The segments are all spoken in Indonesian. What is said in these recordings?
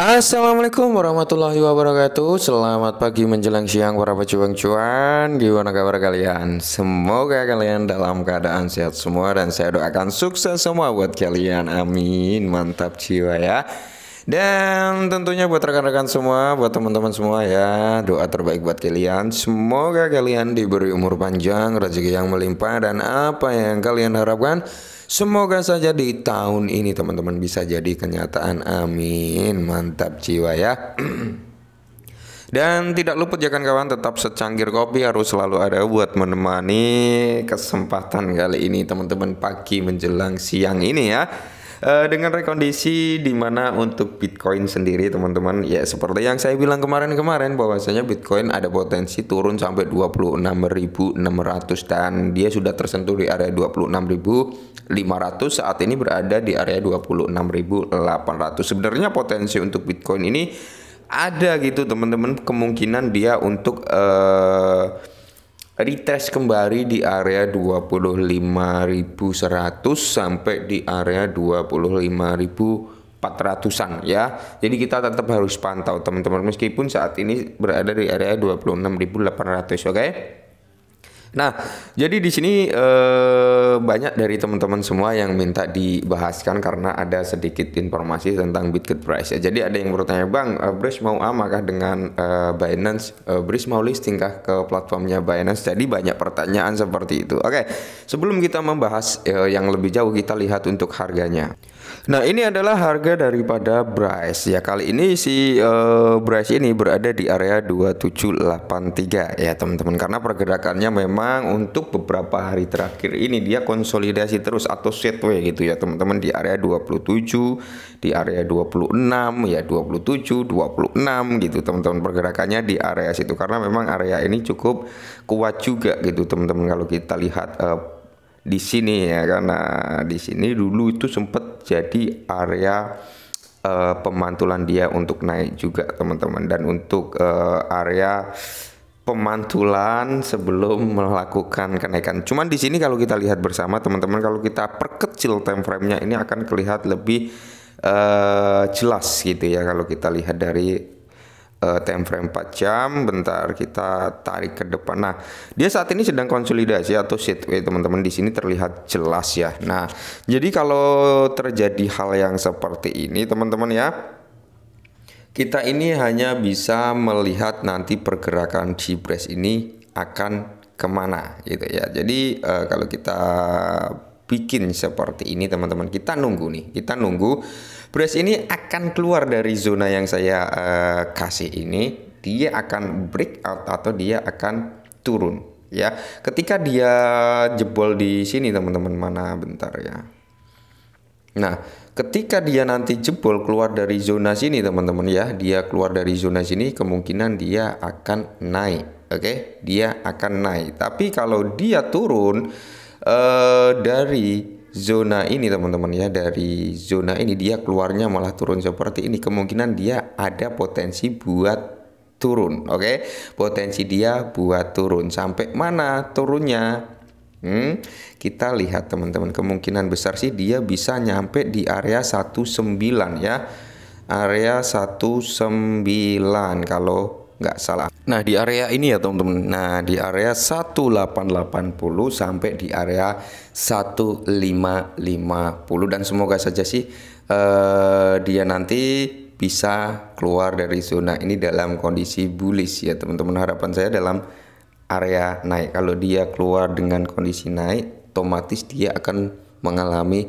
Assalamualaikum warahmatullahi wabarakatuh Selamat pagi menjelang siang para pejuang cuan Gimana kabar kalian? Semoga kalian dalam keadaan sehat semua Dan saya doakan sukses semua buat kalian Amin Mantap jiwa ya Dan tentunya buat rekan-rekan semua Buat teman-teman semua ya Doa terbaik buat kalian Semoga kalian diberi umur panjang Rezeki yang melimpah Dan apa yang kalian harapkan Semoga saja di tahun ini teman-teman bisa jadi kenyataan. Amin. Mantap jiwa ya. Dan tidak luput ya kan kawan tetap secangkir kopi harus selalu ada buat menemani kesempatan kali ini teman-teman pagi menjelang siang ini ya. Eh, dengan rekondisi di mana untuk Bitcoin sendiri teman-teman ya seperti yang saya bilang kemarin-kemarin bahwasanya Bitcoin ada potensi turun sampai 26.600 dan dia sudah tersentuh di area 26.500 saat ini berada di area 26.800 sebenarnya potensi untuk Bitcoin ini ada gitu teman-teman kemungkinan dia untuk uh, Retest kembali di area 25.100 sampai di area 25.400-an ya. Jadi kita tetap harus pantau teman-teman meskipun saat ini berada di area 26.800 oke. Okay? Nah, jadi di sini eh, banyak dari teman-teman semua yang minta dibahaskan karena ada sedikit informasi tentang Bitcoin Price ya. Jadi ada yang bertanya, "Bang, eh, Bris mau ama kah dengan eh, Binance? Eh, Bris mau listing kah ke platformnya Binance?" Jadi banyak pertanyaan seperti itu. Oke, sebelum kita membahas eh, yang lebih jauh, kita lihat untuk harganya. Nah, ini adalah harga daripada Bryce ya. Kali ini si uh, Bryce ini berada di area 2783 ya, teman-teman. Karena pergerakannya memang memang untuk beberapa hari terakhir ini dia konsolidasi terus atau way gitu ya teman-teman di area 27 di area 26 ya 27 26 gitu teman-teman pergerakannya di area situ karena memang area ini cukup kuat juga gitu teman-teman kalau kita lihat uh, di sini ya karena di sini dulu itu sempat jadi area uh, pemantulan dia untuk naik juga teman-teman dan untuk uh, area pemantulan sebelum melakukan kenaikan. Cuman di sini kalau kita lihat bersama teman-teman kalau kita perkecil time frame-nya ini akan kelihatan lebih uh, jelas gitu ya kalau kita lihat dari uh, time frame 4 jam. Bentar kita tarik ke depan. Nah, dia saat ini sedang konsolidasi atau sideways teman-teman di sini terlihat jelas ya. Nah, jadi kalau terjadi hal yang seperti ini teman-teman ya kita ini hanya bisa melihat nanti pergerakan Cipres ini akan kemana gitu ya. Jadi uh, kalau kita bikin seperti ini teman-teman kita nunggu nih kita nunggu Beras ini akan keluar dari zona yang saya uh, kasih ini dia akan break out atau dia akan turun ya ketika dia jebol di sini teman-teman mana bentar ya Nah, ketika dia nanti jebol keluar dari zona sini teman-teman ya, dia keluar dari zona sini kemungkinan dia akan naik. Oke, okay? dia akan naik. Tapi kalau dia turun uh, dari zona ini teman-teman ya, dari zona ini dia keluarnya malah turun seperti ini, kemungkinan dia ada potensi buat turun, oke? Okay? Potensi dia buat turun sampai mana turunnya? Hmm, kita lihat teman-teman kemungkinan besar sih dia bisa nyampe di area 19 ya. Area 19 kalau nggak salah. Nah, di area ini ya teman-teman. Nah, di area 1880 sampai di area 1550 dan semoga saja sih eh, dia nanti bisa keluar dari zona ini dalam kondisi bullish ya teman-teman. Harapan saya dalam area naik. Kalau dia keluar dengan kondisi naik, otomatis dia akan mengalami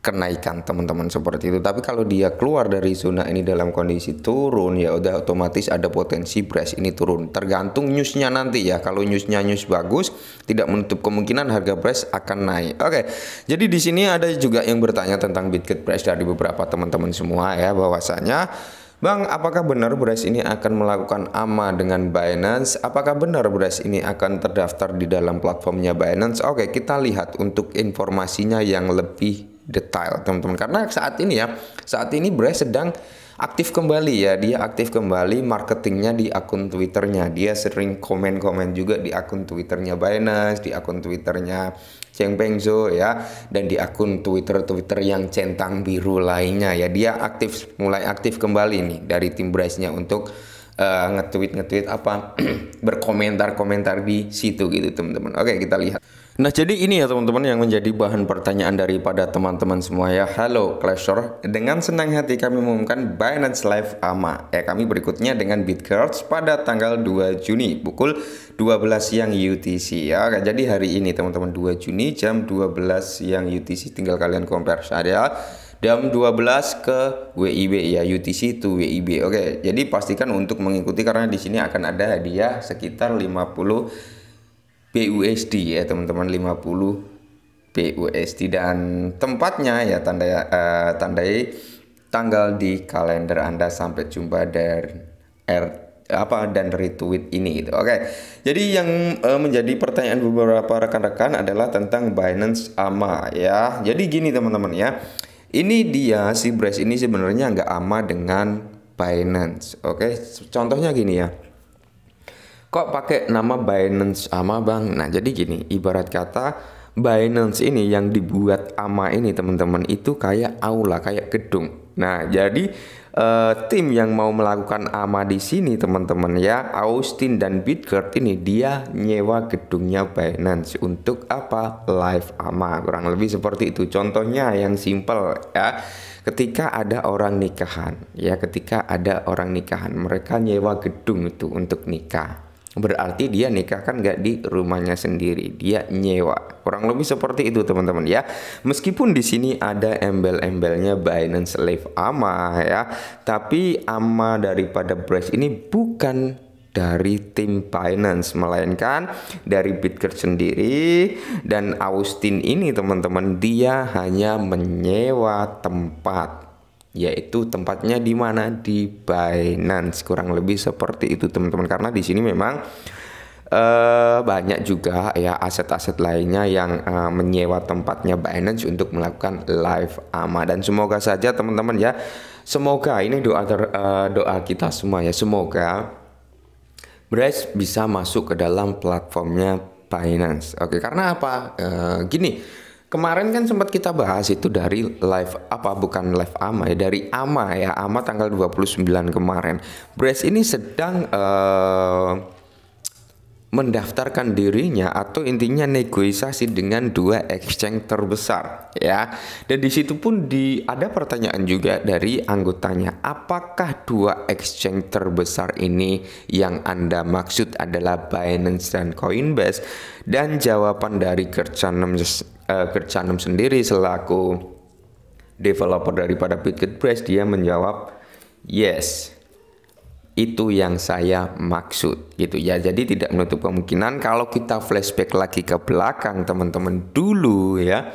kenaikan teman-teman seperti itu. Tapi kalau dia keluar dari zona ini dalam kondisi turun, ya udah otomatis ada potensi price ini turun. Tergantung newsnya nanti ya. Kalau newsnya news bagus, tidak menutup kemungkinan harga price akan naik. Oke, jadi di sini ada juga yang bertanya tentang Bitcoin price dari beberapa teman-teman semua ya, bahwasanya Bang, apakah benar beras ini akan melakukan AMA dengan Binance? Apakah benar beras ini akan terdaftar di dalam platformnya Binance? Oke, kita lihat untuk informasinya yang lebih detail, teman-teman. Karena saat ini ya, saat ini beras sedang aktif kembali ya dia aktif kembali marketingnya di akun twitternya dia sering komen-komen juga di akun twitternya Binance di akun twitternya Cheng Pengzo ya dan di akun Twitter Twitter yang centang biru lainnya ya dia aktif mulai aktif kembali nih dari tim Bryce-nya untuk uh, eh, nge-tweet nge-tweet apa berkomentar-komentar di situ gitu teman-teman. Oke, kita lihat. Nah, jadi ini ya teman-teman yang menjadi bahan pertanyaan daripada teman-teman semua ya. Halo Clashor dengan senang hati kami mengumumkan Binance Live AMA. Ya, kami berikutnya dengan Bitgirls pada tanggal 2 Juni pukul 12 siang UTC ya. Jadi hari ini teman-teman 2 Juni jam 12 siang UTC tinggal kalian compare saja jam 12 ke WIB ya UTC to WIB. Oke, jadi pastikan untuk mengikuti karena di sini akan ada hadiah sekitar 50 BUSD ya teman-teman 50 BUSD dan tempatnya ya tanda uh, eh, tandai tanggal di kalender Anda sampai jumpa dan R apa dan retweet ini gitu. Oke. Okay. Jadi yang uh, menjadi pertanyaan beberapa rekan-rekan adalah tentang Binance AMA ya. Jadi gini teman-teman ya. Ini dia si Brace ini sebenarnya nggak AMA dengan Binance. Oke. Okay. Contohnya gini ya kok pakai nama Binance AMA bang? Nah jadi gini, ibarat kata Binance ini yang dibuat AMA ini teman-teman itu kayak aula, kayak gedung. Nah jadi uh, tim yang mau melakukan AMA di sini teman-teman ya, Austin dan Bitgert ini dia nyewa gedungnya Binance untuk apa? Live AMA kurang lebih seperti itu. Contohnya yang simple ya ketika ada orang nikahan ya ketika ada orang nikahan mereka nyewa gedung itu untuk nikah Berarti dia nikah kan nggak di rumahnya sendiri, dia nyewa. Kurang lebih seperti itu teman-teman ya. Meskipun di sini ada embel-embelnya Binance Live AMA ya, tapi AMA daripada Brace ini bukan dari tim Binance melainkan dari bitker sendiri dan Austin ini teman-teman dia hanya menyewa tempat yaitu tempatnya di mana di Binance kurang lebih seperti itu teman-teman karena di sini memang uh, banyak juga ya aset-aset lainnya yang uh, menyewa tempatnya Binance untuk melakukan live ama dan semoga saja teman-teman ya semoga ini doa ter, uh, doa kita semua ya semoga Brace bisa masuk ke dalam platformnya Binance. Oke, karena apa? Uh, gini, Kemarin kan sempat kita bahas itu dari live apa bukan live AMA ya dari AMA ya AMA tanggal 29 kemarin. Brace ini sedang uh, mendaftarkan dirinya atau intinya negosiasi dengan dua exchange terbesar ya. Dan di situ pun di ada pertanyaan juga dari anggotanya, apakah dua exchange terbesar ini yang Anda maksud adalah Binance dan Coinbase? Dan jawaban dari Gerchan uh, sendiri selaku developer daripada Press dia menjawab yes itu yang saya maksud gitu ya jadi tidak menutup kemungkinan kalau kita flashback lagi ke belakang teman-teman dulu ya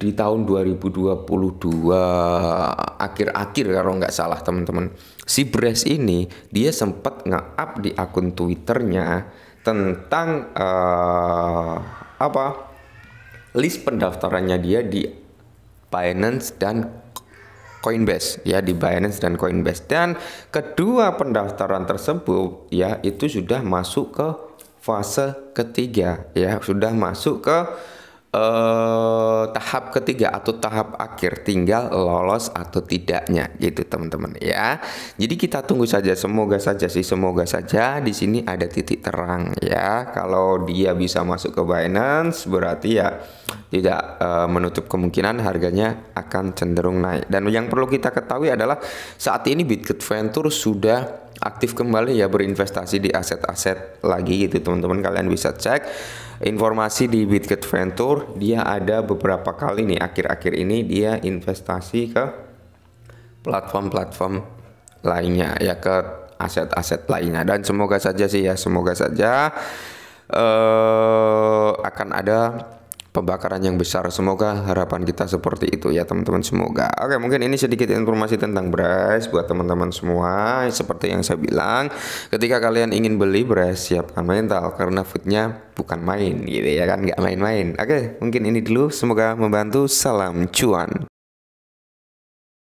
di tahun 2022 akhir-akhir kalau nggak salah teman-teman si Bres ini dia sempat nge-up di akun Twitternya tentang uh, apa list pendaftarannya dia di Binance dan Coinbase ya di Binance dan Coinbase dan kedua pendaftaran tersebut ya itu sudah masuk ke fase ketiga ya sudah masuk ke eh, tahap ketiga atau tahap akhir tinggal lolos atau tidaknya gitu teman-teman ya. Jadi kita tunggu saja semoga saja sih semoga saja di sini ada titik terang ya. Kalau dia bisa masuk ke Binance berarti ya tidak eh, menutup kemungkinan harganya akan cenderung naik. Dan yang perlu kita ketahui adalah saat ini Bitcoin Venture sudah aktif kembali ya berinvestasi di aset-aset lagi gitu teman-teman kalian bisa cek informasi di Bitget Venture dia ada beberapa kali nih akhir-akhir ini dia investasi ke platform-platform lainnya ya ke aset-aset lainnya dan semoga saja sih ya semoga saja uh, akan ada pembakaran yang besar. Semoga harapan kita seperti itu ya teman-teman semoga. Oke, mungkin ini sedikit informasi tentang beras buat teman-teman semua. Seperti yang saya bilang, ketika kalian ingin beli beras siapkan mental karena foodnya bukan main gitu ya kan nggak main-main. Oke, mungkin ini dulu semoga membantu. Salam cuan.